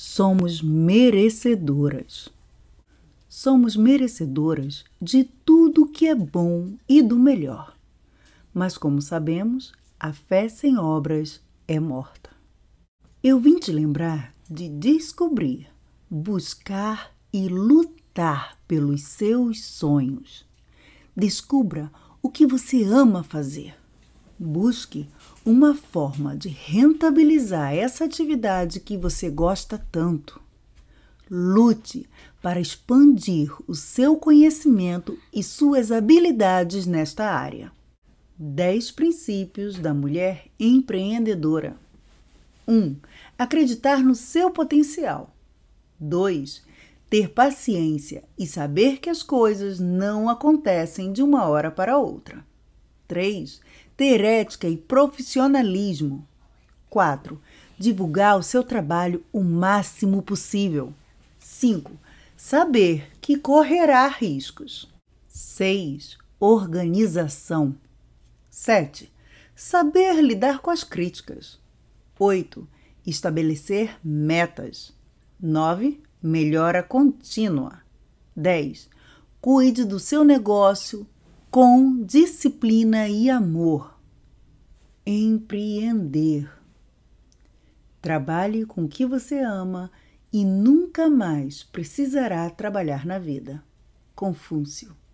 somos merecedoras. Somos merecedoras de tudo que é bom e do melhor. Mas, como sabemos, a fé sem obras é morta. Eu vim te lembrar de descobrir, buscar e lutar pelos seus sonhos. Descubra o que você ama fazer. Busque uma forma de rentabilizar essa atividade que você gosta tanto. Lute para expandir o seu conhecimento e suas habilidades nesta área. 10 princípios da mulher empreendedora. 1. Um, acreditar no seu potencial. 2. Ter paciência e saber que as coisas não acontecem de uma hora para outra. 3. Ter ética e profissionalismo. 4. Divulgar o seu trabalho o máximo possível. 5. Saber que correrá riscos. 6. Organização. 7. Saber lidar com as críticas. 8. Estabelecer metas. 9. Melhora contínua. 10. Cuide do seu negócio com disciplina e amor. Empreender. Trabalhe com o que você ama e nunca mais precisará trabalhar na vida. Confúcio.